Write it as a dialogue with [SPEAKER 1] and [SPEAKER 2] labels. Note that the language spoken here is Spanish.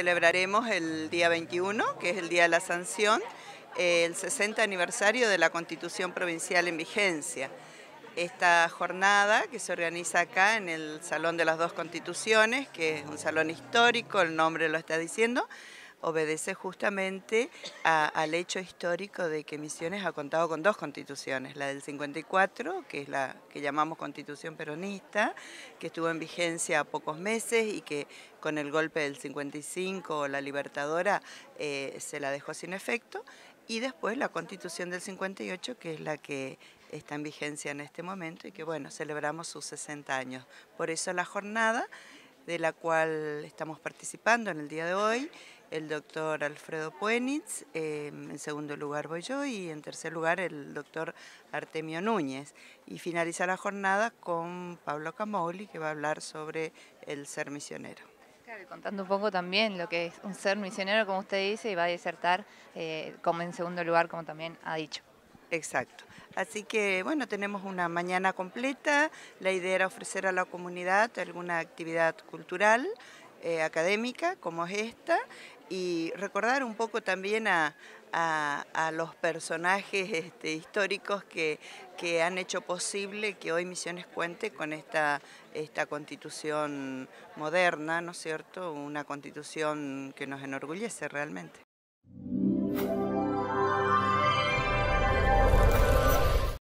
[SPEAKER 1] celebraremos el día 21, que es el día de la sanción, el 60 aniversario de la Constitución Provincial en vigencia. Esta jornada que se organiza acá en el Salón de las Dos Constituciones, que es un salón histórico, el nombre lo está diciendo, obedece justamente al hecho histórico de que Misiones ha contado con dos constituciones, la del 54, que es la que llamamos constitución peronista, que estuvo en vigencia pocos meses y que con el golpe del 55 o la libertadora eh, se la dejó sin efecto, y después la constitución del 58, que es la que está en vigencia en este momento y que bueno, celebramos sus 60 años. Por eso la jornada de la cual estamos participando en el día de hoy, el doctor Alfredo Puenitz, em, en segundo lugar voy yo y en tercer lugar el doctor Artemio Núñez. Y finaliza la jornada con Pablo Camoli que va a hablar sobre el ser misionero.
[SPEAKER 2] Claro, contando un poco también lo que es un ser misionero, como usted dice, y va a disertar eh, como en segundo lugar, como también ha dicho. Exacto. Así que bueno, tenemos una mañana completa. La idea era
[SPEAKER 1] ofrecer a la comunidad alguna actividad cultural, eh, académica, como es esta, y recordar un poco también a, los personajes este, históricos que, que, han hecho posible que hoy Misiones cuente con esta, esta constitución moderna, ¿no es cierto? Una constitución que nos enorgullece realmente.